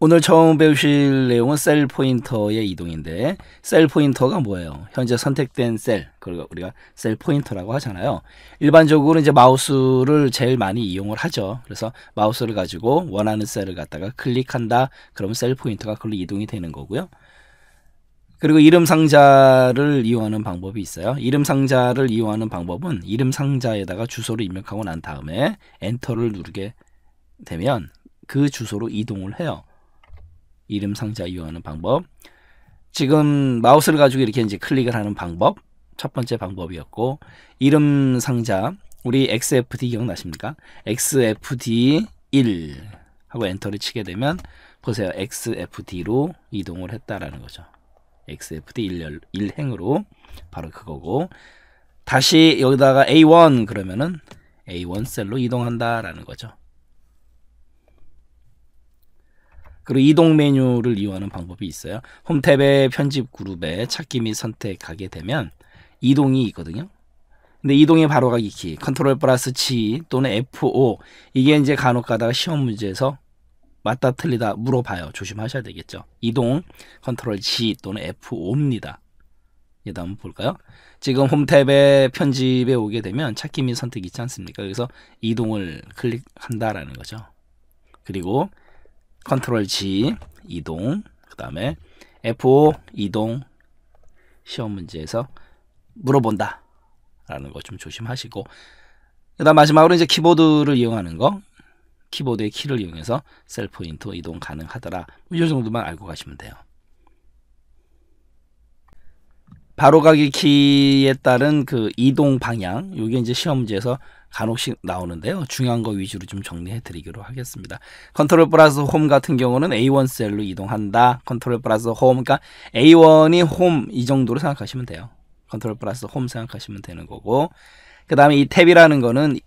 오늘 처음 배우실 내용은 셀 포인터의 이동인데 셀 포인터가 뭐예요? 현재 선택된 셀 그리고 우리가 셀 포인터라고 하잖아요. 일반적으로 이제 마우스를 제일 많이 이용을 하죠. 그래서 마우스를 가지고 원하는 셀을 갖다가 클릭한다. 그러면 셀 포인터가 그로 이동이 되는 거고요. 그리고 이름 상자를 이용하는 방법이 있어요. 이름 상자를 이용하는 방법은 이름 상자에다가 주소를 입력하고 난 다음에 엔터를 누르게 되면 그 주소로 이동을 해요. 이름 상자 이용하는 방법. 지금 마우스를 가지고 이렇게 이제 클릭을 하는 방법. 첫 번째 방법이었고 이름 상자 우리 XFD 기억나십니까? XFD1 하고 엔터를 치게 되면 보세요. XFD로 이동을 했다라는 거죠. XFD 1행으로 바로 그거고 다시 여기다가 A1 그러면은 A1 셀로 이동한다라는 거죠. 그리고 이동 메뉴를 이용하는 방법이 있어요. 홈탭의 편집 그룹에 찾기 및 선택하게 되면 이동이 있거든요. 근데 이동의 바로가기 키, 컨트롤 플러스 G 또는 F5 이게 이제 간혹 가다가 시험 문제에서 맞다 틀리다 물어봐요. 조심하셔야 되겠죠. 이동 컨트롤 G 또는 F5입니다. 이다 한번 볼까요? 지금 홈탭에 편집에 오게 되면 찾기 및 선택 있지 않습니까? 그래서 이동을 클릭한다라는 거죠. 그리고 컨트롤 G 이동 그 다음에 F5 이동 시험 문제에서 물어본다 라는 거 좀 조심하시고 그 다음 마지막으로 이제 키보드를 이용하는 거 키보드의 키를 이용해서 셀 포인트 이동 가능하더라 이 뭐 정도만 알고 가시면 돼요 바로가기키에 따른 그 이동 방향 요게 이제 시험지에서 간혹씩 나오는데요. 중요한 거 위주로 좀 정리해 드리기로 하겠습니다. 컨트롤 플러스 홈 같은 경우는 A1 셀로 이동한다. 컨트롤 플러스 홈 그러니까 A1이 홈 이 정도로 생각하시면 돼요. 컨트롤 플러스 홈 생각하시면 되는 거고 그 다음에 이 탭이라는 거는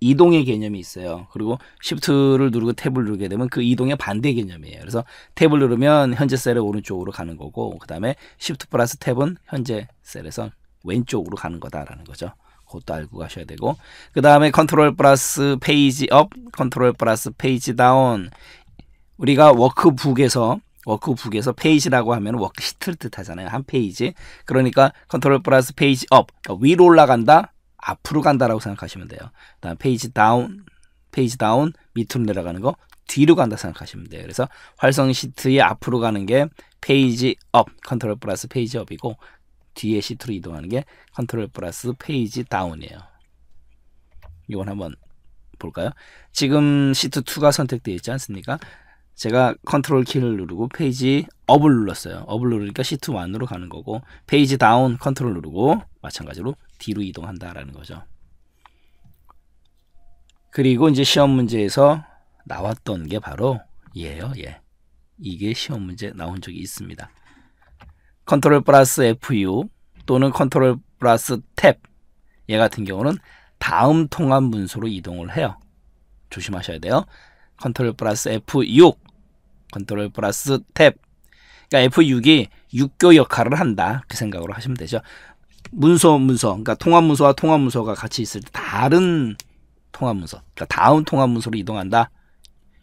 이동의 개념이 있어요. 그리고 Shift를 누르고 탭을 누르게 되면 그 이동의 반대 개념이에요. 그래서 탭을 누르면 현재 셀의 오른쪽으로 가는 거고 그 다음에 Shift 플러스 탭은 현재 셀에서 왼쪽으로 가는 거다라는 거죠. 그것도 알고 가셔야 되고 그 다음에 컨트롤 플러스 페이지 업, 컨트롤 플러스 페이지 다운 우리가 워크북에서 워크북에서 페이지라고 하면 워크시트를 뜻하잖아요. 한 페이지. 그러니까 컨트롤 플러스 페이지 업. 그러니까 위로 올라간다. 앞으로 간다라고 생각하시면 돼요. 다음 페이지 다운, 페이지 다운 밑으로 내려가는 거 뒤로 간다 생각하시면 돼요. 그래서 활성 시트의 앞으로 가는 게 페이지 업, 컨트롤 플러스 페이지 업이고 뒤에 시트로 이동하는 게 컨트롤 플러스 페이지 다운이에요. 이건 한번 볼까요? 지금 시트 2가 선택되어 있지 않습니까? 제가 컨트롤 키를 누르고 페이지 업을 눌렀어요. 업을 누르니까 시트 1으로 가는 거고 페이지 다운 컨트롤 누르고 마찬가지로 뒤로 이동한다라는 거죠. 그리고 이제 시험 문제에서 나왔던 게 바로 얘예요. 예. 이게 시험 문제 나온 적이 있습니다. 컨트롤 플러스 FU 또는 컨트롤 플러스 탭얘 같은 경우는 다음 통합 문서로 이동을 해요. 조심하셔야 돼요. 컨트롤 플러스 f u 컨트롤 플러스 탭 그러니까 F6이 6교 역할을 한다. 그 생각으로 하시면 되죠. 문서 문서, 그러니까 통합 문서와 통합 문서가 같이 있을 때 다른 통합 문서, 그러니까 다음 통합 문서로 이동한다.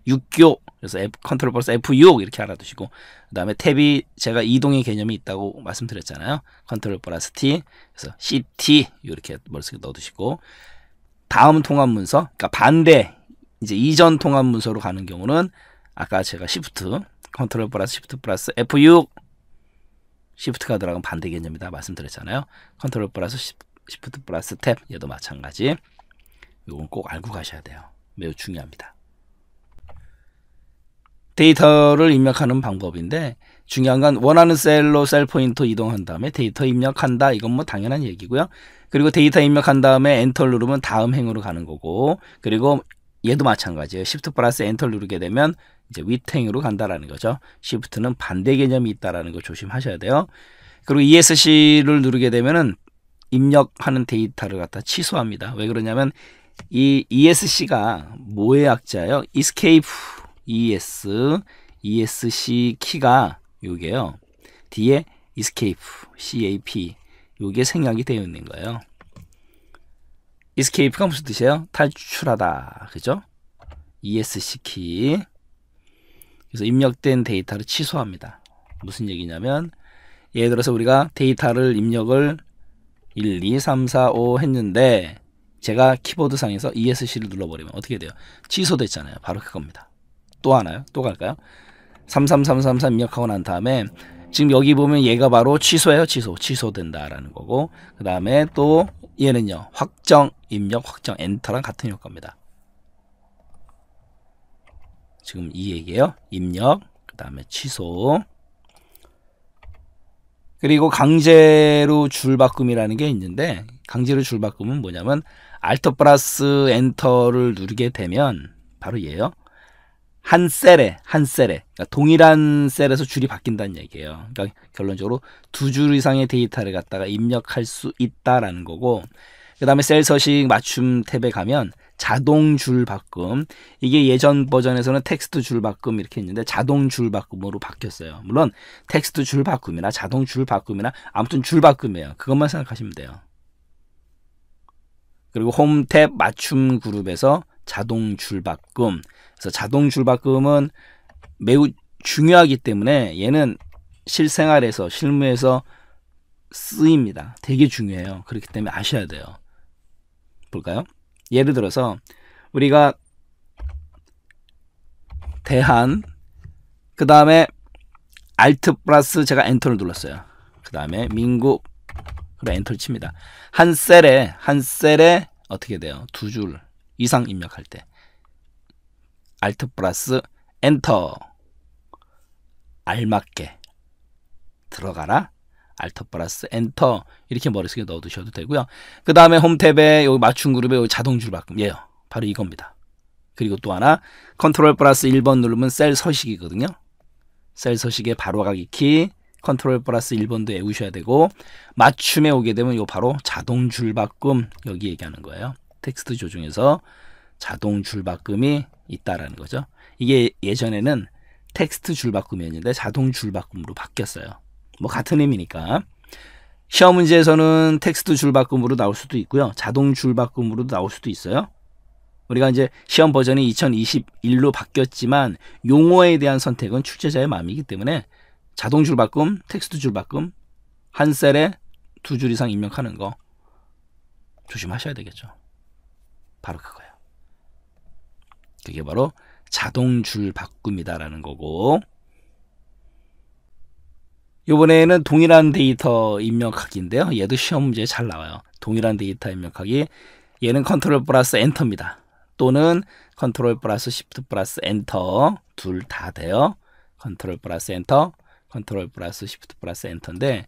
6교 그래서 F, 컨트롤 플러스 F6 이렇게 알아두시고 그 다음에 탭이 제가 이동의 개념이 있다고 말씀드렸잖아요. 컨트롤 플러스 T 그래서 CT 이렇게 머릿속에 넣어두시고 다음 통합 문서 그러니까 반대 이제 이전 통합 문서로 가는 경우는 아까 제가 Shift 컨트롤 플러스 Shift 플러스 F6 시프트가 드라고 반대 개념이다 말씀드렸잖아요. 컨트롤 플러스 시프트 플러스 탭 얘도 마찬가지. 이건 꼭 알고 가셔야 돼요. 매우 중요합니다. 데이터를 입력하는 방법인데 중요한 건 원하는 셀로 셀 포인터 이동한 다음에 데이터 입력한다 이건 뭐 당연한 얘기고요. 그리고 데이터 입력한 다음에 엔터를 누르면 다음 행으로 가는 거고 그리고 얘도 마찬가지예요. s h i 플러스 엔터를 누르게 되면 이제 위탱으로 간다라는 거죠. s h i 는 반대 개념이 있다라는 거 조심하셔야 돼요. 그리고 ESC를 누르게 되면은 입력하는 데이터를 갖다 취소합니다. 왜 그러냐면 이 ESC가 뭐의 약자예요? Escape ES ESC 키가 요게요. 뒤에 Escape CAP 요게 생략이 되어 있는 거예요. escape가 무슨 뜻이에요? 탈출하다. 그죠? esc 키. 그래서 입력된 데이터를 취소합니다. 무슨 얘기냐면 예를 들어서 우리가 데이터를 입력을 1, 2, 3, 4, 5 했는데 제가 키보드 상에서 ESC를 눌러버리면 어떻게 돼요? 취소됐잖아요. 바로 그겁니다. 또 하나요? 또 갈까요? 33333 입력하고 난 다음에 지금 여기 보면 얘가 바로 취소예요. 취소. 취소된다라는 거고 그 다음에 또 얘는요. 확정, 입력, 확정, 엔터랑 같은 효과입니다. 지금 이 얘기예요. 입력, 그 다음에 취소. 그리고 강제로 줄바꿈이라는 게 있는데 강제로 줄바꿈은 뭐냐면 알터 플러스 엔터를 누르게 되면 바로 얘예요. 한 셀에 한 셀에 그러니까 동일한 셀에서 줄이 바뀐다는 얘기예요. 그러니까 결론적으로 두 줄 이상의 데이터를 갖다가 입력할 수 있다라는 거고 그다음에 셀 서식 맞춤 탭에 가면 자동 줄 바꿈 이게 예전 버전에서는 텍스트 줄 바꿈 이렇게 있는데 자동 줄 바꿈으로 바뀌었어요. 물론 텍스트 줄 바꿈이나 자동 줄 바꿈이나 아무튼 줄 바꿈이에요. 그것만 생각하시면 돼요. 그리고 홈 탭 맞춤 그룹에서 자동 줄 바꿈 그래서 자동 줄바꿈은 매우 중요하기 때문에 얘는 실생활에서 실무에서 쓰입니다. 되게 중요해요. 그렇기 때문에 아셔야 돼요. 볼까요? 예를 들어서 우리가 대한 그 다음에 알트 플러스 제가 엔터를 눌렀어요. 그 다음에 민국 그럼 엔터를 칩니다. 한 셀에 한 셀에 어떻게 돼요? 두 줄 이상 입력할 때 알트 플러스 엔터 알맞게 들어가라 알트 플러스 엔터 이렇게 머릿속에 넣어두셔도 되고요. 그 다음에 홈탭에 여기 맞춤 그룹에 여기 자동 줄 바꿈 예요. 바로 이겁니다. 그리고 또 하나 컨트롤 플러스 1번 누르면 셀 서식이거든요. 셀 서식에 바로가기 키 컨트롤 플러스 1번도 외우셔야 되고 맞춤에 오게 되면 요 바로 자동 줄 바꿈 여기 얘기하는 거예요. 텍스트 조정에서 자동 줄바꿈이 있다라는 거죠. 이게 예전에는 텍스트 줄바꿈이었는데 자동 줄바꿈으로 바뀌었어요. 뭐 같은 의미니까. 시험 문제에서는 텍스트 줄바꿈으로 나올 수도 있고요. 자동 줄바꿈으로 나올 수도 있어요. 우리가 이제 시험 버전이 2021로 바뀌었지만 용어에 대한 선택은 출제자의 마음이기 때문에 자동 줄바꿈, 텍스트 줄바꿈, 한 셀에 두 줄 이상 입력하는 거 조심하셔야 되겠죠. 바로 그거예요. 그게 바로 자동줄 바꿈이다라는 거고 이번에는 동일한 데이터 입력하기인데요. 얘도 시험 문제에 잘 나와요. 동일한 데이터 입력하기 얘는 컨트롤 플러스 엔터입니다. 또는 컨트롤 플러스 시프트 플러스 엔터 둘 다 돼요. 컨트롤 플러스 엔터 컨트롤 플러스 시프트 플러스 엔터인데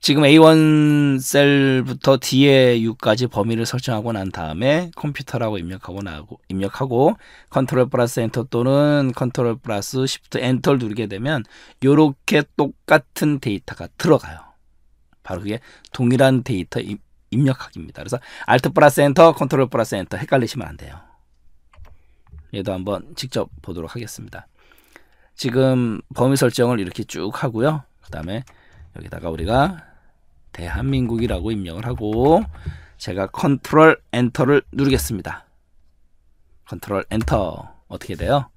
지금 A1 셀부터 d 에 6까지 범위를 설정하고 난 다음에 컴퓨터라고 입력하고 나고 입력하고 컨트롤 플러스 엔터 또는 컨트롤 플러스 시프트 엔터를 누르게 되면 이렇게 똑같은 데이터가 들어가요. 바로 그게 동일한 데이터 입력하기입니다. 그래서 알트 플러스 엔터, 컨트롤 플러스 엔터 헷갈리시면 안 돼요. 얘도 한번 직접 보도록 하겠습니다. 지금 범위 설정을 이렇게 쭉 하고요. 그 다음에 여기다가 우리가 대한민국이라고 입력을 하고 제가 컨트롤 엔터를 누르겠습니다. 컨트롤 엔터 어떻게 돼요?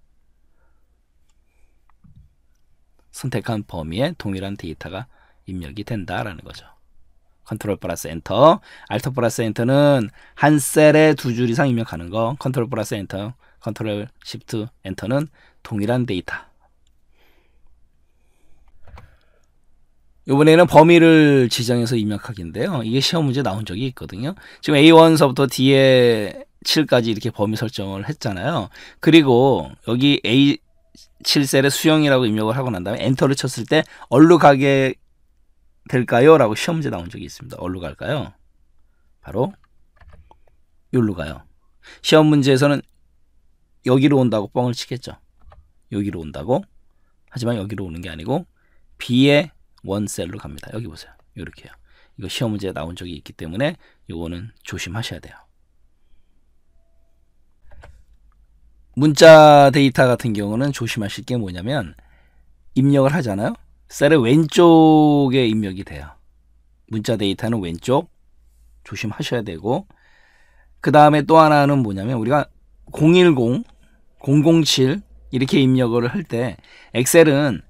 선택한 범위에 동일한 데이터가 입력이 된다라는 거죠. 컨트롤 플러스 엔터, 알터 플러스 엔터는 한 셀에 두 줄 이상 입력하는 거, 컨트롤 플러스 엔터, 컨트롤 시프트 엔터는 동일한 데이터 이번에는 범위를 지정해서 입력하기인데요. 이게 시험 문제 나온 적이 있거든요. 지금 A1서부터 D7까지 에 이렇게 범위 설정을 했잖아요. 그리고 여기 A7셀에 수영이라고 입력을 하고 난 다음에 엔터를 쳤을 때 얼루 가게 될까요? 라고 시험 문제 나온 적이 있습니다. 얼루 갈까요? 바로 여로 가요. 시험 문제에서는 여기로 온다고 뻥을 치겠죠. 여기로 온다고. 하지만 여기로 오는 게 아니고 b 에 원셀로 갑니다. 여기 보세요. 이렇게요. 이거 시험 문제 에 나온 적이 있기 때문에 이거는 조심하셔야 돼요. 문자 데이터 같은 경우는 조심하실 게 뭐냐면 입력을 하잖아요. 셀의 왼쪽에 입력이 돼요. 문자 데이터는 왼쪽 조심하셔야 되고 그 다음에 또 하나는 뭐냐면 우리가 010, 007 이렇게 입력을 할 때 엑셀은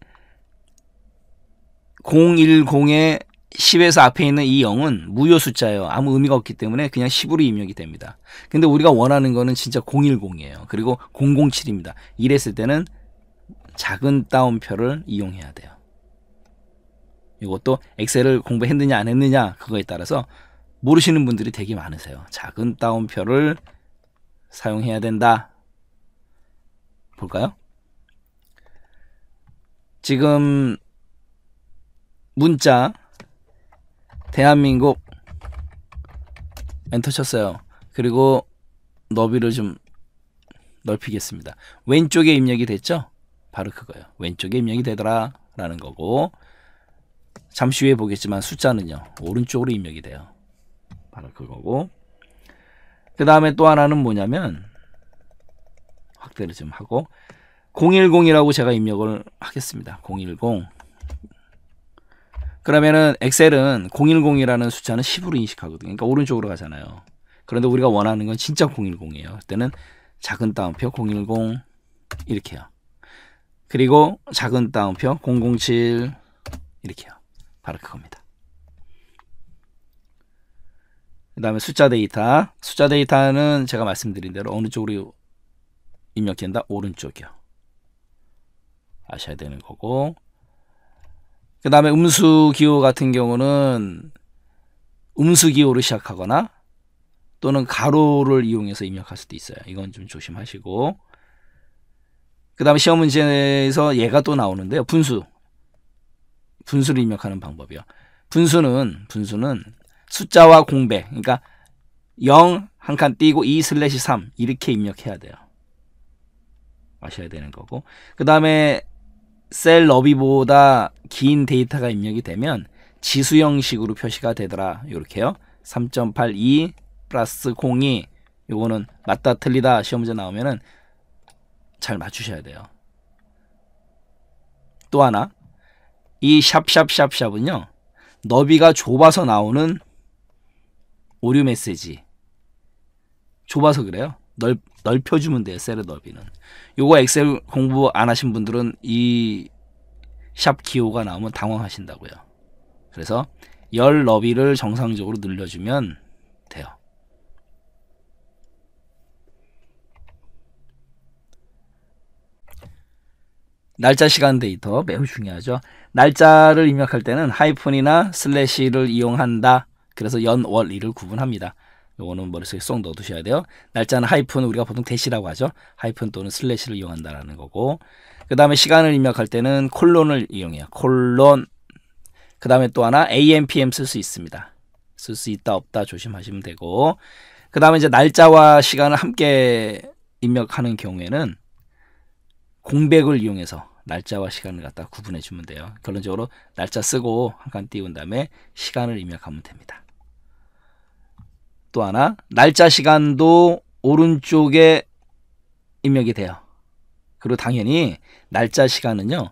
010에 10에서 앞에 있는 이 0은 무효 숫자예요. 아무 의미가 없기 때문에 그냥 10으로 입력이 됩니다. 근데 우리가 원하는 거는 진짜 010이에요. 그리고 007입니다. 이랬을 때는 작은 따옴표를 이용해야 돼요. 이것도 엑셀을 공부했느냐 안 했느냐 그거에 따라서 모르시는 분들이 되게 많으세요. 작은 따옴표를 사용해야 된다. 볼까요? 지금 문자 대한민국 엔터 쳤어요. 그리고 너비를 좀 넓히겠습니다. 왼쪽에 입력이 됐죠? 바로 그거예요. 왼쪽에 입력이 되더라 라는 거고 잠시 후에 보겠지만 숫자는요. 오른쪽으로 입력이 돼요. 바로 그거고 그 다음에 또 하나는 뭐냐면 확대를 좀 하고 010이라고 제가 입력을 하겠습니다. 010 그러면은 엑셀은 010이라는 숫자는 10으로 인식하거든요. 그러니까 오른쪽으로 가잖아요. 그런데 우리가 원하는 건 진짜 010이에요. 그때는 작은 따옴표 010 이렇게요. 그리고 작은 따옴표 007 이렇게요. 바로 그겁니다. 그 다음에 숫자 데이터. 숫자 데이터는 제가 말씀드린 대로 어느 쪽으로 입력된다? 오른쪽이요. 아셔야 되는 거고 그 다음에 음수 기호 같은 경우는 음수 기호로 시작하거나 또는 가로를 이용해서 입력할 수도 있어요. 이건 좀 조심하시고. 그 다음에 시험 문제에서 얘가 또 나오는데요. 분수. 분수를 입력하는 방법이요. 분수는, 분수는 숫자와 공백. 그러니까 0 한 칸 띄고 2 슬래시 3 이렇게 입력해야 돼요. 아셔야 되는 거고. 그 다음에 셀 너비보다 긴 데이터가 입력이 되면 지수 형식으로 표시가 되더라. 이렇게요3.82 플러스 02 요거는 맞다 틀리다 시험 문제 나오면은 잘 맞추셔야 돼요. 또 하나 이 샵샵샵샵은요. 너비가 좁아서 나오는 오류 메시지 좁아서 그래요. 넓, 넓혀주면 돼요. 셀의 넓이는. 요거 엑셀 공부 안 하신 분들은 이 샵 기호가 나오면 당황하신다고요. 그래서 열 너비를 정상적으로 늘려주면 돼요. 날짜 시간 데이터 매우 중요하죠. 날짜를 입력할 때는 하이픈이나 슬래시를 이용한다. 그래서 연, 월, 일을 구분합니다. 요거는 머릿속에 쏙 넣어두셔야 돼요. 날짜는 하이픈 우리가 보통 대시라고 하죠. 하이픈 또는 슬래시를 이용한다라는 거고 그 다음에 시간을 입력할 때는 콜론을 이용해요. 콜론 그 다음에 또 하나 AM, PM 쓸 수 있습니다. 쓸 수 있다 없다 조심하시면 되고 그 다음에 이제 날짜와 시간을 함께 입력하는 경우에는 공백을 이용해서 날짜와 시간을 갖다 구분해 주면 돼요. 결론적으로 날짜 쓰고 한 칸 띄운 다음에 시간을 입력하면 됩니다. 또 하나 날짜 시간도 오른쪽에 입력이 돼요. 그리고 당연히 날짜 시간은요.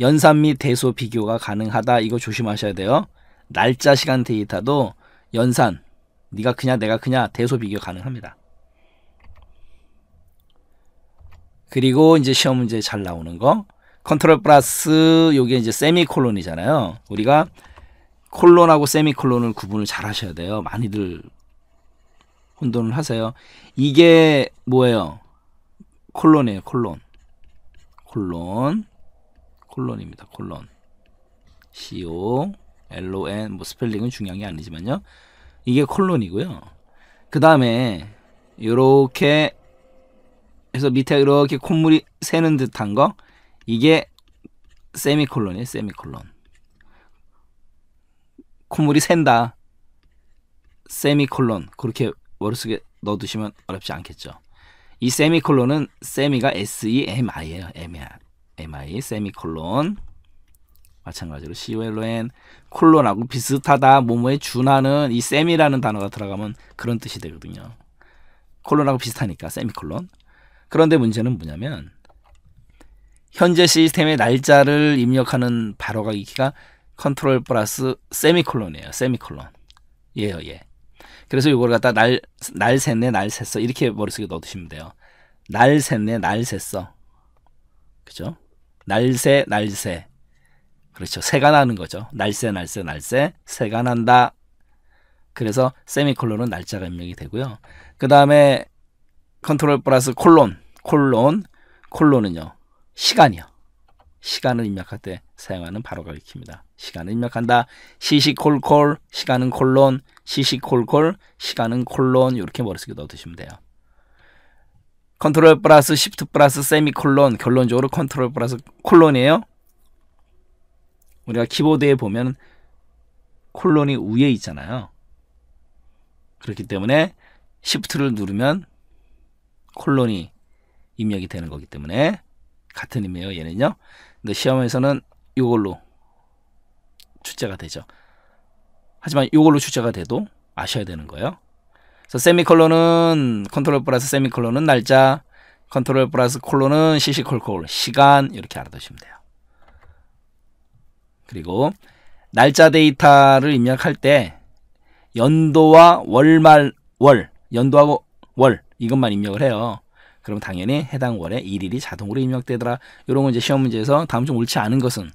연산 및 대소 비교가 가능하다. 이거 조심하셔야 돼요. 날짜 시간 데이터도 연산 네가 그냥 내가 그냥 대소 비교 가능합니다. 그리고 이제 시험 문제 잘 나오는 거 컨트롤 플러스 요게 이제 세미콜론이잖아요. 우리가 콜론하고 세미콜론을 구분을 잘 하셔야 돼요. 많이들 혼돈을 하세요. 이게 뭐예요? 콜론이에요. 콜론. 콜론. 콜론입니다. 콜론. CO, LON 뭐 스펠링은 중요한 게 아니지만요. 이게 콜론이고요. 그 다음에 이렇게 해서 밑에 이렇게 콧물이 새는 듯한 거 이게 세미콜론이에요. 세미콜론. 콧물이 샌다. 세미콜론 그렇게 머릿속에 넣어두시면 어렵지 않겠죠. 이 세미콜론은 세미가 S-E-M-I예요. M-I, M-I 세미콜론 마찬가지로 C-O-L-O-N 콜론하고 비슷하다 뭐뭐에 준하는 이 세미라는 단어가 들어가면 그런 뜻이 되거든요. 콜론하고 비슷하니까 세미콜론 그런데 문제는 뭐냐면 현재 시스템의 날짜를 입력하는 바로가기가 키 컨트롤 플러스 세미콜론이에요. 세미콜론. 예요, 예. 그래서 이걸 갖다 날, 날 샜네, 날 샜어. 이렇게 머릿속에 넣어두시면 돼요. 날 샜네, 날 샜어. 그죠? 날새, 날새. 그렇죠. 새가 나는 거죠. 날새, 날새, 날새. 새가 난다. 그래서 세미콜론은 날짜가 입력이 되고요. 그 다음에 컨트롤 플러스 콜론, 콜론, 콜론은요. 시간이요. 시간을 입력할 때 사용하는 바로가 익힙니다. 시간을 입력한다. 시시콜콜, 시간은 콜론, 시시콜콜 시간은 콜론 이렇게 머릿속에 넣어두시면 돼요. 컨트롤 플러스 시프트 플러스 세미콜론 결론적으로 컨트롤 플러스 콜론이에요. 우리가 키보드에 보면 콜론이 위에 있잖아요. 그렇기 때문에 시프트를 누르면 콜론이 입력이 되는 거기 때문에 같은 의미예요. 얘는요. 근데 시험에서는 이걸로 출제가 되죠. 하지만 이걸로 출제가 돼도 아셔야 되는 거예요. 그래서 세미콜론은 컨트롤 플러스 세미콜론은 날짜, 컨트롤 플러스 콜론은 시시콜콜 시간 이렇게 알아두시면 돼요. 그리고 날짜 데이터를 입력할 때 연도와 월말 월 연도하고 월 이것만 입력을 해요. 그럼 당연히 해당 월에 일일이 자동으로 입력되더라. 이런 건 이제 시험 문제에서 다음 중 옳지 않은 것은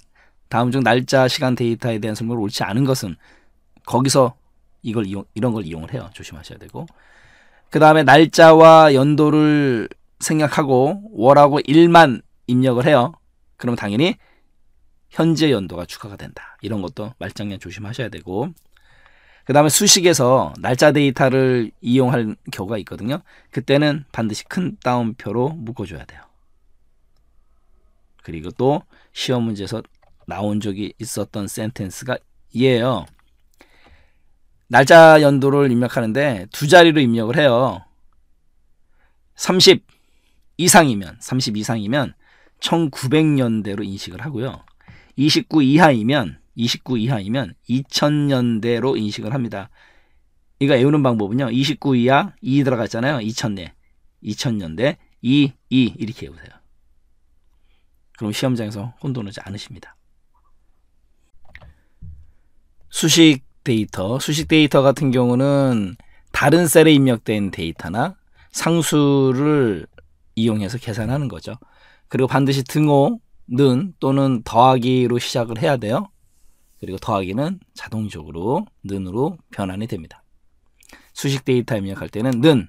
다음 중 날짜 시간 데이터에 대한 설명으 옳지 않은 것은 거기서 이걸 이용, 이런 걸 이용을 해요. 조심하셔야 되고. 그 다음에 날짜와 연도를 생략하고 월하고 일만 입력을 해요. 그럼 당연히 현재 연도가 추가가 된다. 이런 것도 말장난 조심하셔야 되고. 그 다음에 수식에서 날짜 데이터를 이용할 경우가 있거든요. 그때는 반드시 큰 따옴표로 묶어줘야 돼요. 그리고 또 시험 문제에서 나온 적이 있었던 센텐스가 이에요. 날짜 연도를 입력하는데 두 자리로 입력을 해요. 30 이상이면 30 이상이면 1900년대로 인식을 하고요. 29 이하이면 29 이하이면 2000년대로 인식을 합니다. 이거 외우는 방법은요. 29 이하 2 들어갔잖아요. 2000년 2000년대 2 2 이렇게 외우세요. 그럼 시험장에서 혼돈하지 않으십니다. 수식 데이터, 수식 데이터 같은 경우는 다른 셀에 입력된 데이터나 상수를 이용해서 계산하는 거죠. 그리고 반드시 등호, 는 또는 더하기로 시작을 해야 돼요. 그리고 더하기는 자동적으로 는으로 변환이 됩니다. 수식 데이터 입력할 때는 는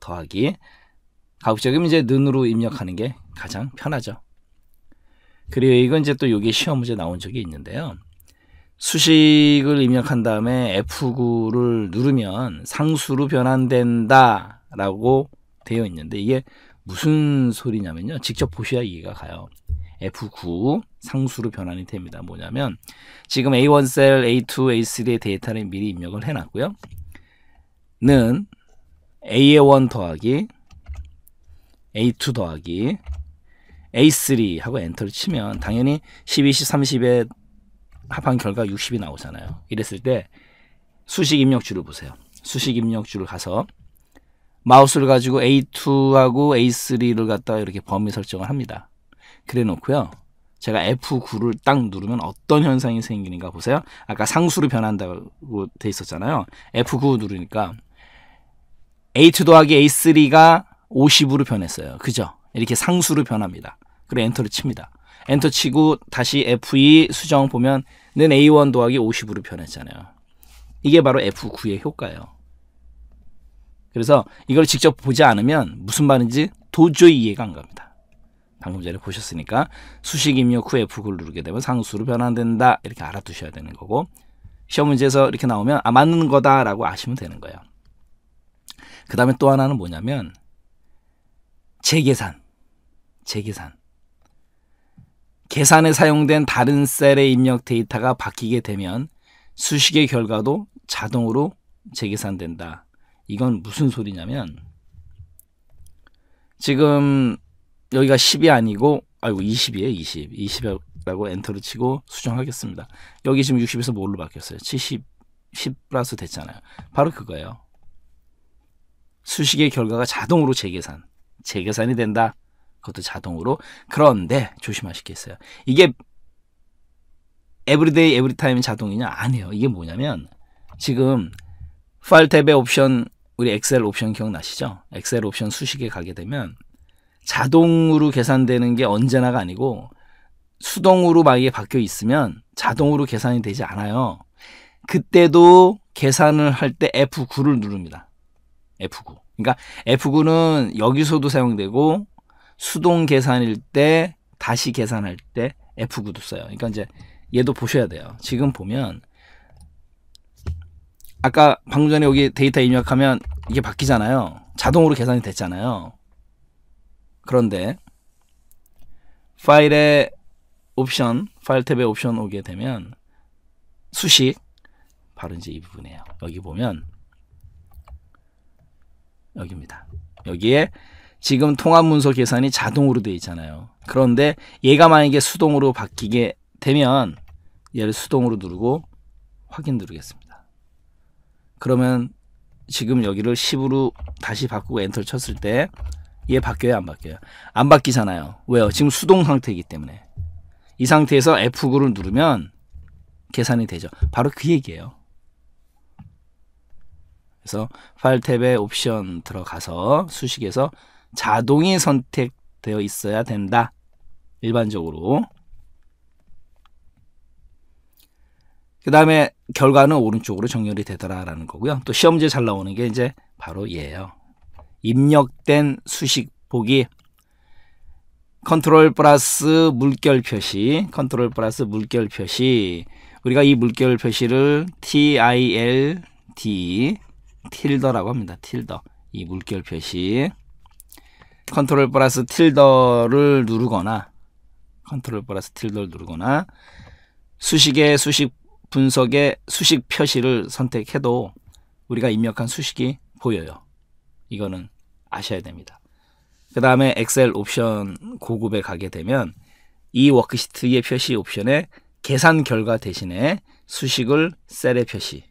더하기 가급적이면 이제 는으로 입력하는 게 가장 편하죠. 그리고 이건 이제 또 여기 시험 문제 나온 적이 있는데요. 수식을 입력한 다음에 F9를 누르면 상수로 변환된다라고 되어 있는데 이게 무슨 소리냐면요. 직접 보셔야 이해가 가요. F9 상수로 변환이 됩니다. 뭐냐면 지금 A1 셀, A2, A3의 데이터를 미리 입력을 해놨고요. 는 A의 1 더하기 A2 더하기 A3 하고 엔터를 치면 당연히 12, 시3 0에 합한 결과 60이 나오잖아요. 이랬을 때 수식 입력줄을 보세요. 수식 입력줄을 가서 마우스를 가지고 A2하고 A3를 갖다가 이렇게 범위 설정을 합니다. 그래 놓고요. 제가 F9를 딱 누르면 어떤 현상이 생기는가 보세요. 아까 상수로 변한다고 돼 있었잖아요. F9 누르니까 A2 더하기 A3가 50으로 변했어요. 그죠? 이렇게 상수로 변합니다. 그리고 엔터를 칩니다. 엔터 치고 다시 F2 e 수정 보면 는 A1 도하기 50으로 변했잖아요. 이게 바로 F9의 효과예요. 그래서 이걸 직접 보지 않으면 무슨 말인지 도저히 이해가 안 갑니다. 방금 전에 보셨으니까 수식 입력 후 F9를 누르게 되면 상수로 변환된다 이렇게 알아두셔야 되는 거고 시험 문제에서 이렇게 나오면 아 맞는 거다라고 아시면 되는 거예요. 그 다음에 또 하나는 뭐냐면 재계산 재계산 계산에 사용된 다른 셀의 입력 데이터가 바뀌게 되면 수식의 결과도 자동으로 재계산된다. 이건 무슨 소리냐면 지금 여기가 10이 아니고 아이고 20이에요. 20. 20이라고 엔터를 치고 수정하겠습니다. 여기 지금 60에서 뭘로 바뀌었어요? 70, 10 플러스 됐잖아요. 바로 그거예요. 수식의 결과가 자동으로 재계산, 재계산이 된다. 그것도 자동으로. 그런데 조심하시겠어요. 이게 에브리데이 에브리타임 자동이냐? 아니에요. 이게 뭐냐면 지금 파일 탭의 옵션 우리 엑셀 옵션 기억나시죠? 엑셀 옵션 수식에 가게 되면 자동으로 계산되는 게 언제나가 아니고 수동으로 막 이게 바뀌어 있으면 자동으로 계산이 되지 않아요. 그때도 계산을 할 때 F9를 누릅니다. F9. 그러니까 F9는 여기서도 사용되고 수동 계산일 때 다시 계산할 때 F9도 써요. 그러니까 이제 얘도 보셔야 돼요. 지금 보면 아까 방금 전에 여기 데이터 입력하면 이게 바뀌잖아요. 자동으로 계산이 됐잖아요. 그런데 파일의 옵션, 파일 탭의 옵션 오게 되면 수식 바로 이제 이 부분이에요. 여기 보면 여기입니다. 여기에 지금 통합 문서 계산이 자동으로 되어 있잖아요. 그런데 얘가 만약에 수동으로 바뀌게 되면 얘를 수동으로 누르고 확인 누르겠습니다. 그러면 지금 여기를 10으로 다시 바꾸고 엔터를 쳤을 때 얘 바뀌어요? 안 바뀌어요? 안 바뀌잖아요. 왜요? 지금 수동 상태이기 때문에. 이 상태에서 F9를 누르면 계산이 되죠. 바로 그 얘기예요. 그래서 파일 탭에 옵션 들어가서 수식에서 자동이 선택되어 있어야 된다. 일반적으로. 그 다음에 결과는 오른쪽으로 정렬이 되더라라는 거고요. 또 시험지에 잘 나오는 게 이제 바로 얘예요. 입력된 수식 보기 컨트롤 플러스 물결 표시 컨트롤 플러스 물결 표시 우리가 이 물결 표시를 TILD 틸더라고 합니다. 틸더 이 물결 표시 컨트롤 플러스 틸더를 누르거나 컨트롤 플러스 틸더를 누르거나 수식의 수식 분석의 수식 표시를 선택해도 우리가 입력한 수식이 보여요. 이거는 아셔야 됩니다. 그 다음에 엑셀 옵션 고급에 가게 되면 이 워크시트의 표시 옵션에 계산 결과 대신에 수식을 셀에 표시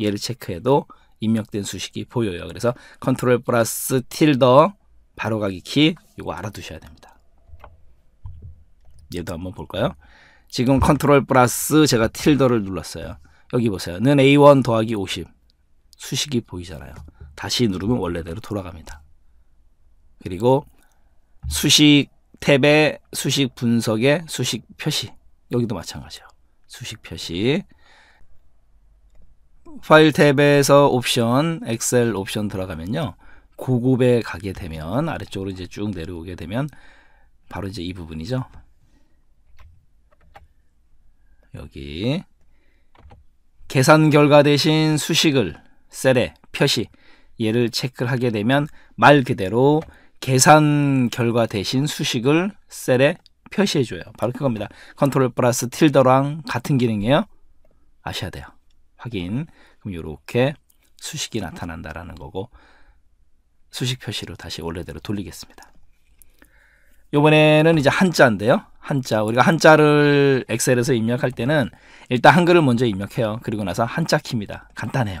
얘를 체크해도 입력된 수식이 보여요. 그래서 컨트롤 플러스 틸더 바로가기 키 이거 알아두셔야 됩니다. 얘도 한번 볼까요? 지금 컨트롤 플러스 제가 틸더를 눌렀어요. 여기 보세요. 는 A1 더하기 50 수식이 보이잖아요. 다시 누르면 원래대로 돌아갑니다. 그리고 수식 탭에 수식 분석에 수식 표시 여기도 마찬가지예요. 수식 표시 파일 탭에서 옵션 엑셀 옵션 들어가면요. 고급에 가게 되면 아래쪽으로 이제 쭉 내려오게 되면 바로 이제 이 부분이죠. 여기 계산 결과 대신 수식을 셀에 표시 얘를 체크를 하게 되면 말 그대로 계산 결과 대신 수식을 셀에 표시해줘요. 바로 그겁니다. 컨트롤 플러스 틸더랑 같은 기능이에요. 아셔야 돼요. 확인. 그럼 이렇게 수식이 나타난다라는 거고 수식 표시로 다시 원래대로 돌리겠습니다. 요번에는 이제 한자인데요. 한자. 우리가 한자를 엑셀에서 입력할 때는 일단 한글을 먼저 입력해요. 그리고 나서 한자 키입니다. 간단해요.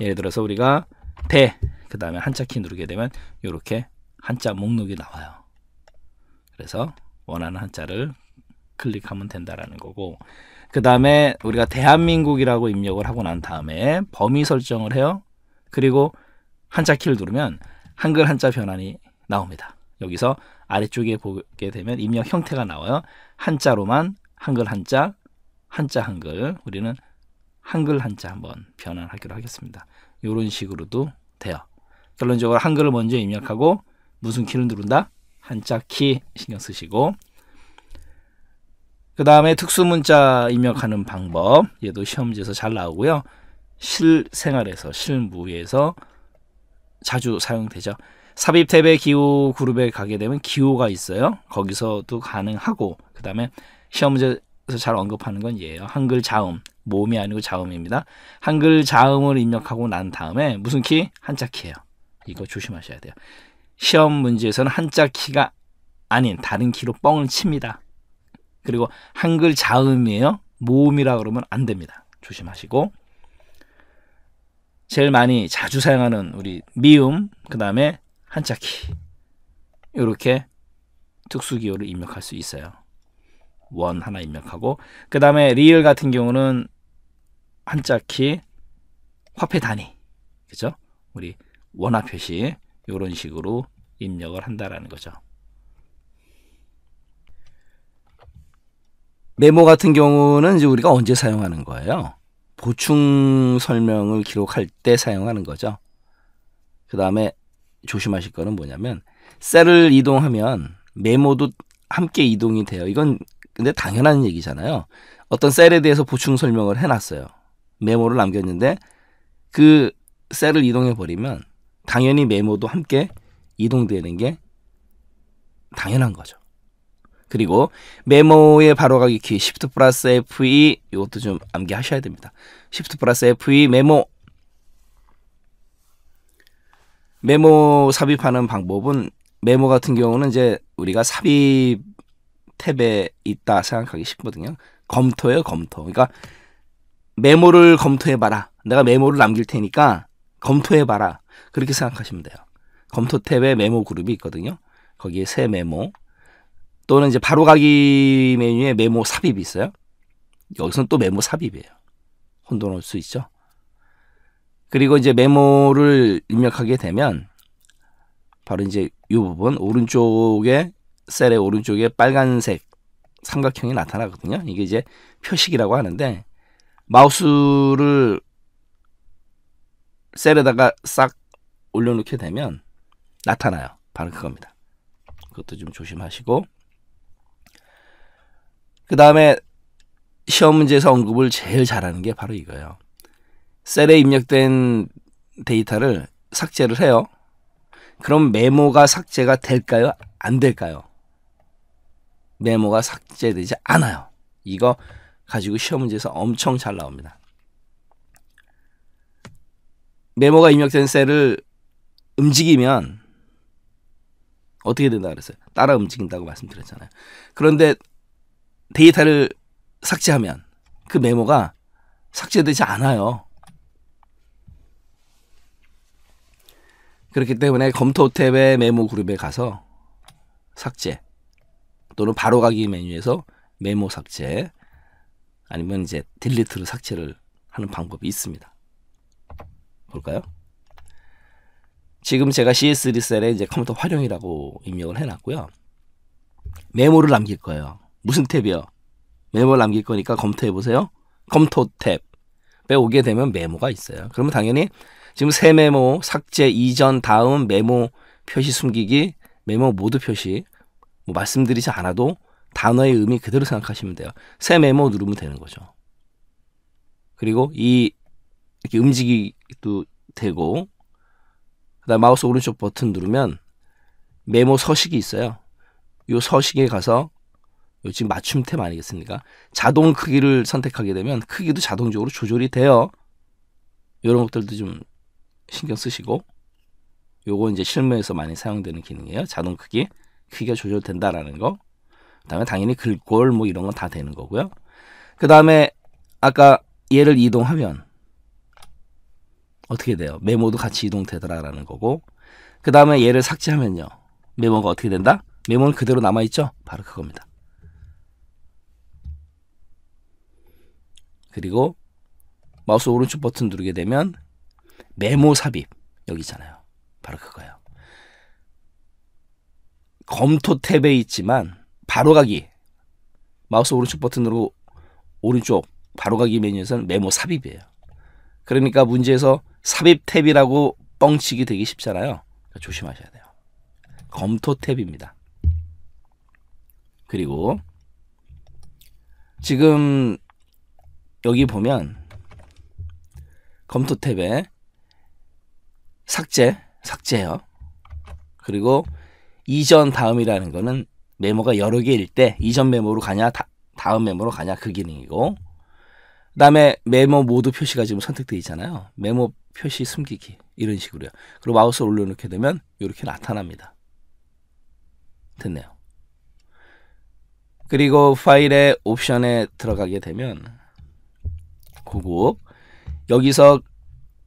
예를 들어서 우리가 대, 그 다음에 한자 키 누르게 되면 이렇게 한자 목록이 나와요. 그래서 원하는 한자를 클릭하면 된다라는 거고 그 다음에 우리가 대한민국이라고 입력을 하고 난 다음에 범위 설정을 해요. 그리고 한자 키를 누르면 한글 한자 변환이 나옵니다. 여기서 아래쪽에 보게 되면 입력 형태가 나와요. 한자로만 한글 한자, 한자 한글 우리는 한글 한자 한번 변환하기로 하겠습니다. 이런 식으로도 돼요. 결론적으로 한글을 먼저 입력하고 무슨 키를 누른다? 한자 키 신경 쓰시고 그 다음에 특수문자 입력하는 방법 얘도 시험지에서 잘 나오고요. 실생활에서 실무에서 자주 사용되죠. 삽입 탭의 기호 그룹에 가게 되면 기호가 있어요. 거기서도 가능하고 그 다음에 시험 문제에서 잘 언급하는 건 얘예요. 한글 자음, 모음이 아니고 자음입니다. 한글 자음을 입력하고 난 다음에 무슨 키? 한자 키예요. 이거 조심하셔야 돼요. 시험 문제에서는 한자 키가 아닌 다른 키로 뻥을 칩니다. 그리고 한글 자음이에요. 모음이라 그러면 안 됩니다. 조심하시고 제일 많이 자주 사용하는 우리 미음 그 다음에 한자키 이렇게 특수기호를 입력할 수 있어요. 원 하나 입력하고 그 다음에 리을 같은 경우는 한자키 화폐 단위 그죠? 우리 원화 표시 이런 식으로 입력을 한다라는 거죠. 메모 같은 경우는 이제 우리가 언제 사용하는 거예요? 보충 설명을 기록할 때 사용하는 거죠. 그 다음에 조심하실 거는 뭐냐면 셀을 이동하면 메모도 함께 이동이 돼요. 이건 근데 당연한 얘기잖아요. 어떤 셀에 대해서 보충 설명을 해놨어요. 메모를 남겼는데 그 셀을 이동해 버리면 당연히 메모도 함께 이동되는 게 당연한 거죠. 그리고 메모에 바로 가기 키 Shift 플러스 F2 e 이것도 좀 암기하셔야 됩니다. Shift 플러스 F2 e 메모 메모 삽입하는 방법은 메모 같은 경우는 이제 우리가 삽입 탭에 있다 생각하기 쉽거든요. 검토예요, 검토. 그러니까 메모를 검토해봐라. 내가 메모를 남길 테니까 검토해봐라. 그렇게 생각하시면 돼요. 검토 탭에 메모 그룹이 있거든요. 거기에 새 메모, 또는 이제 바로가기 메뉴에 메모 삽입이 있어요. 여기서는 또 메모 삽입이에요. 혼돈할 수 있죠. 그리고 이제 메모를 입력하게 되면 바로 이제 이 부분 오른쪽에 셀의 오른쪽에 빨간색 삼각형이 나타나거든요. 이게 이제 표식이라고 하는데 마우스를 셀에다가 싹 올려놓게 되면 나타나요. 바로 그겁니다. 그것도 좀 조심하시고 그 다음에 시험 문제에서 언급을 제일 잘하는 게 바로 이거예요. 셀에 입력된 데이터를 삭제를 해요. 그럼 메모가 삭제가 될까요? 안 될까요? 메모가 삭제되지 않아요. 이거 가지고 시험 문제에서 엄청 잘 나옵니다. 메모가 입력된 셀을 움직이면 어떻게 된다 고 그랬어요? 따라 움직인다고 말씀드렸잖아요. 그런데 데이터를 삭제하면 그 메모가 삭제되지 않아요. 그렇기 때문에 검토 탭의 메모 그룹에 가서 삭제 또는 바로 가기 메뉴에서 메모 삭제 아니면 이제 딜리트로 삭제를 하는 방법이 있습니다. 볼까요? 지금 제가 CS 리셀에 이제 컴퓨터 활용이라고 입력을 해놨고요. 메모를 남길 거예요. 무슨 탭이요? 메모 남길 거니까 검토해 보세요. 검토 탭에 오게 되면 메모가 있어요. 그러면 당연히 지금 새 메모, 삭제 이전, 다음 메모 표시 숨기기, 메모 모두 표시 뭐 말씀드리지 않아도 단어의 의미 그대로 생각하시면 돼요. 새 메모 누르면 되는 거죠. 그리고 이 이렇게 움직이도 기 되고 그다음 마우스 오른쪽 버튼 누르면 메모 서식이 있어요. 요 서식에 가서 지금 맞춤템 아니겠습니까? 자동 크기를 선택하게 되면 크기도 자동적으로 조절이 돼요. 이런 것들도 좀 신경 쓰시고 요거 이제 실무에서 많이 사용되는 기능이에요. 자동 크기, 크기가 조절된다라는 거. 그다음에 당연히 글꼴 뭐 이런 건 다 되는 거고요. 그다음에 아까 얘를 이동하면 어떻게 돼요? 메모도 같이 이동되더라라는 거고. 그다음에 얘를 삭제하면요. 메모가 어떻게 된다? 메모는 그대로 남아 있죠. 바로 그겁니다. 그리고 마우스 오른쪽 버튼 누르게 되면 메모 삽입 여기 있잖아요. 바로 그거예요. 검토 탭에 있지만 바로가기 마우스 오른쪽 버튼 으로 오른쪽 바로가기 메뉴에서는 메모 삽입이에요. 그러니까 문제에서 삽입 탭이라고 뻥치기 되기 쉽잖아요. 그러니까 조심하셔야 돼요. 검토 탭입니다. 그리고 지금 여기 보면 검토 탭에 삭제, 삭제요. 그리고 이전 다음이라는 거는 메모가 여러 개일 때 이전 메모로 가냐 다, 다음 메모로 가냐 그 기능이고 그다음에 메모 모두 표시가 지금 선택되어 있잖아요. 메모 표시 숨기기 이런 식으로요. 그리고 마우스 올려놓게 되면 이렇게 나타납니다. 됐네요. 그리고 파일의 옵션에 들어가게 되면 9급. 여기서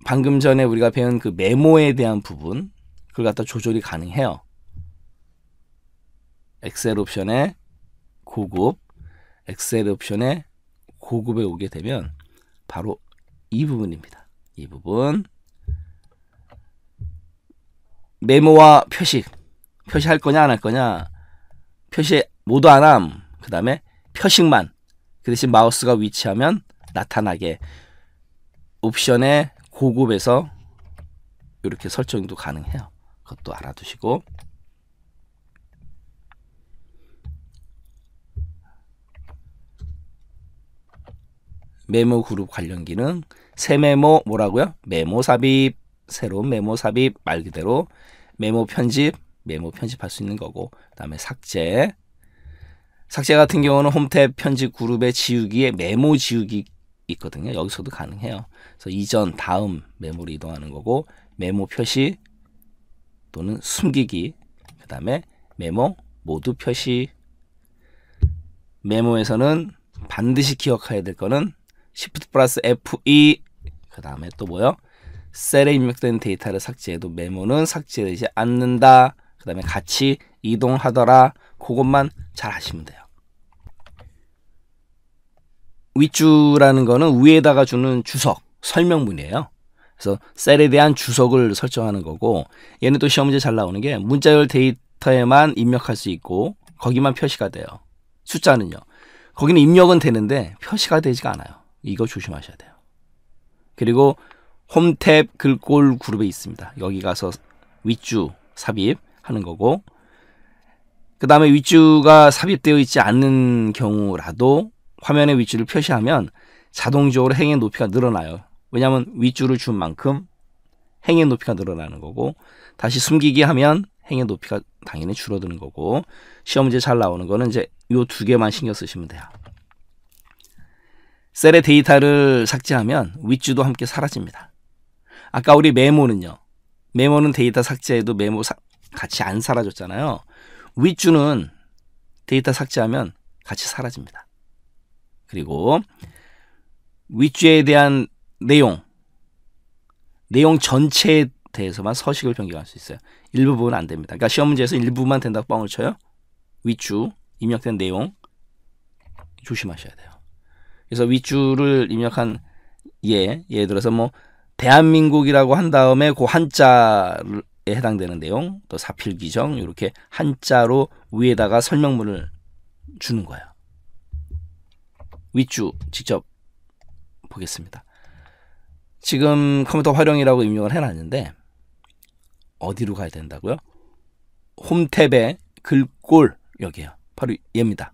방금 전에 우리가 배운 그 메모에 대한 부분 그걸 갖다 조절이 가능해요. 엑셀 옵션에 고급 엑셀 옵션에 고급에 오게 되면 바로 이 부분입니다. 이 부분 메모와 표식 표시할 거냐 안 할 거냐 표시 모두 안함 그 다음에 표식만 그 대신 마우스가 위치하면 나타나게 옵션의 고급에서 이렇게 설정도 가능해요. 그것도 알아두시고 메모 그룹 관련 기능 새 메모 뭐라고요? 메모 삽입 새로운 메모 삽입 말 그대로 메모 편집 메모 편집할 수 있는 거고 그 다음에 삭제 삭제 같은 경우는 홈탭 편집 그룹의 지우기에 메모 지우기 있거든요. 여기서도 가능해요. 그래서 이전 다음 메모로 이동하는 거고 메모 표시 또는 숨기기 그 다음에 메모 모두 표시 메모에서는 반드시 기억해야 될 거는 Shift 플러스 F2 e, 그 다음에 또 뭐요? 셀에 입력된 데이터를 삭제해도 메모는 삭제되지 않는다. 그 다음에 같이 이동하더라. 그것만 잘 하시면 돼요. 윗주라는 거는 위에다가 주는 주석, 설명문이에요. 그래서 셀에 대한 주석을 설정하는 거고 얘는 또 시험 문제 잘 나오는 게 문자열 데이터에만 입력할 수 있고 거기만 표시가 돼요. 숫자는요. 거기는 입력은 되는데 표시가 되지가 않아요. 이거 조심하셔야 돼요. 그리고 홈 탭 글꼴 그룹에 있습니다. 여기 가서 윗주 삽입 하는 거고 그 다음에 윗주가 삽입되어 있지 않는 경우라도 화면의 위치를 표시하면 자동적으로 행의 높이가 늘어나요. 왜냐하면 윗줄을 준 만큼 행의 높이가 늘어나는 거고 다시 숨기기 하면 행의 높이가 당연히 줄어드는 거고 시험 문제 잘 나오는 거는 이제 요 두 개만 신경 쓰시면 돼요. 셀의 데이터를 삭제하면 윗줄도 함께 사라집니다. 아까 우리 메모는요. 메모는 데이터 삭제해도 메모 사, 같이 안 사라졌잖아요. 윗줄은 데이터 삭제하면 같이 사라집니다. 그리고 위주에 대한 내용, 내용 전체에 대해서만 서식을 변경할 수 있어요. 일부분은 안 됩니다. 그러니까 시험 문제에서 일부만 된다고 뻥을 쳐요. 위주, 입력된 내용 조심하셔야 돼요. 그래서 위주를 입력한 예, 예를 들어서 뭐 대한민국이라고 한 다음에 그 한자를 해당되는 내용, 또 사필 규정 이렇게 한자로 위에다가 설명문을 주는 거예요. 위주 직접 보겠습니다. 지금 컴퓨터 활용이라고 입력을 해놨는데 어디로 가야 된다고요? 홈탭에 글꼴 여기에요. 바로 얘입니다.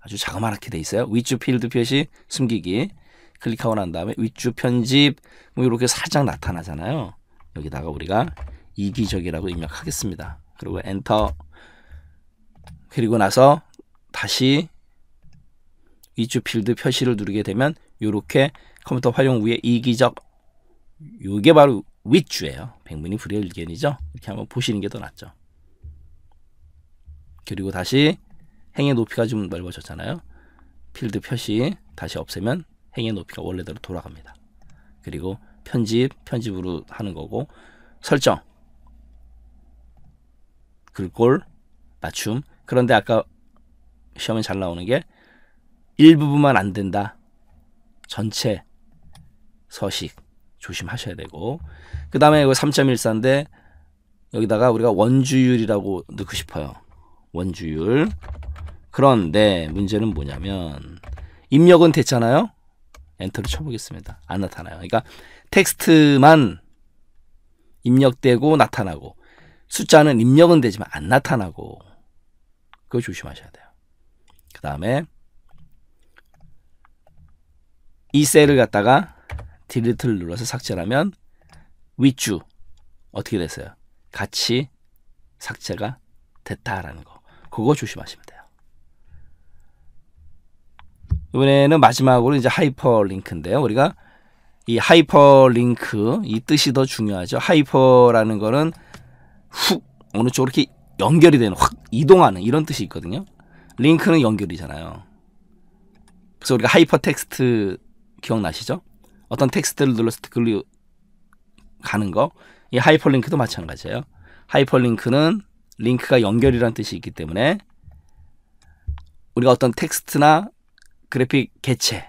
아주 자그마하게 돼 있어요. 위주 필드 표시 숨기기 클릭하고 난 다음에 위주 편집 뭐 이렇게 살짝 나타나잖아요. 여기다가 우리가 이기적이라고 입력하겠습니다. 그리고 엔터 그리고 나서 다시 위주 필드 표시를 누르게 되면 이렇게 컴퓨터 활용 후에 이기적 이게 바로 위주예요 백문이 불여일견이죠. 이렇게 한번 보시는 게 더 낫죠. 그리고 다시 행의 높이가 좀 넓어졌잖아요. 필드 표시 다시 없애면 행의 높이가 원래대로 돌아갑니다. 그리고 편집, 편집으로 하는 거고 설정, 글꼴, 맞춤 그런데 아까 시험에 잘 나오는 게 일부분만 안 된다. 전체 서식 조심하셔야 되고 그 다음에 이거 3.14인데 여기다가 우리가 원주율이라고 넣고 싶어요. 원주율 그런데 문제는 뭐냐면 입력은 됐잖아요. 엔터를 쳐보겠습니다. 안 나타나요. 그러니까 텍스트만 입력되고 나타나고 숫자는 입력은 되지만 안 나타나고 그거 조심하셔야 돼요. 그 다음에 이 셀을 갖다가 딜리트를 눌러서 삭제를 하면 위주 어떻게 됐어요? 같이 삭제가 됐다라는 거. 그거 조심하시면 돼요. 이번에는 마지막으로 이제 하이퍼링크인데요. 우리가 이 하이퍼링크 이 뜻이 더 중요하죠. 하이퍼라는 거는 훅 어느 쪽으로 이렇게 연결이 되는 확 이동하는 이런 뜻이 있거든요. 링크는 연결이잖아요. 그래서 우리가 하이퍼텍스트 기억나시죠? 어떤 텍스트를 눌러서 댓글로 가는 거. 이 하이퍼링크도 마찬가지예요. 하이퍼링크는 링크가 연결이라는 뜻이 있기 때문에 우리가 어떤 텍스트나 그래픽 개체,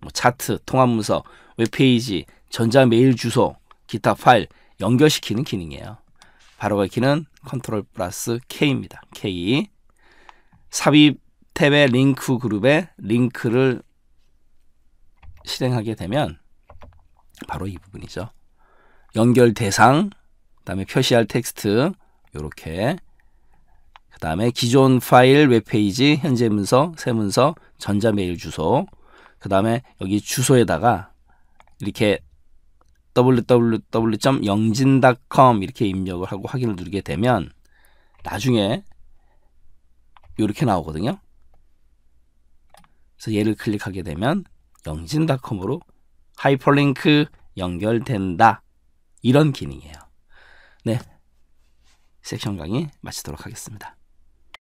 뭐 차트, 통합 문서, 웹페이지, 전자 메일 주소, 기타 파일 연결시키는 기능이에요. 바로 가키는 그 컨트롤 플러스 K입니다. K 삽입 탭의 링크 그룹에 링크를 실행하게 되면 바로 이 부분이죠. 연결 대상, 그 다음에 표시할 텍스트 이렇게그 다음에 기존 파일, 웹페이지, 현재 문서, 새 문서, 전자메일 주소 그 다음에 여기 주소에다가 이렇게 www.영진.com 이렇게 입력을 하고 확인을 누르게 되면 나중에 이렇게 나오거든요. 그래서 얘를 클릭하게 되면 영진닷컴으로 하이퍼링크 연결된다. 이런 기능이에요. 네. 섹션 강의 마치도록 하겠습니다.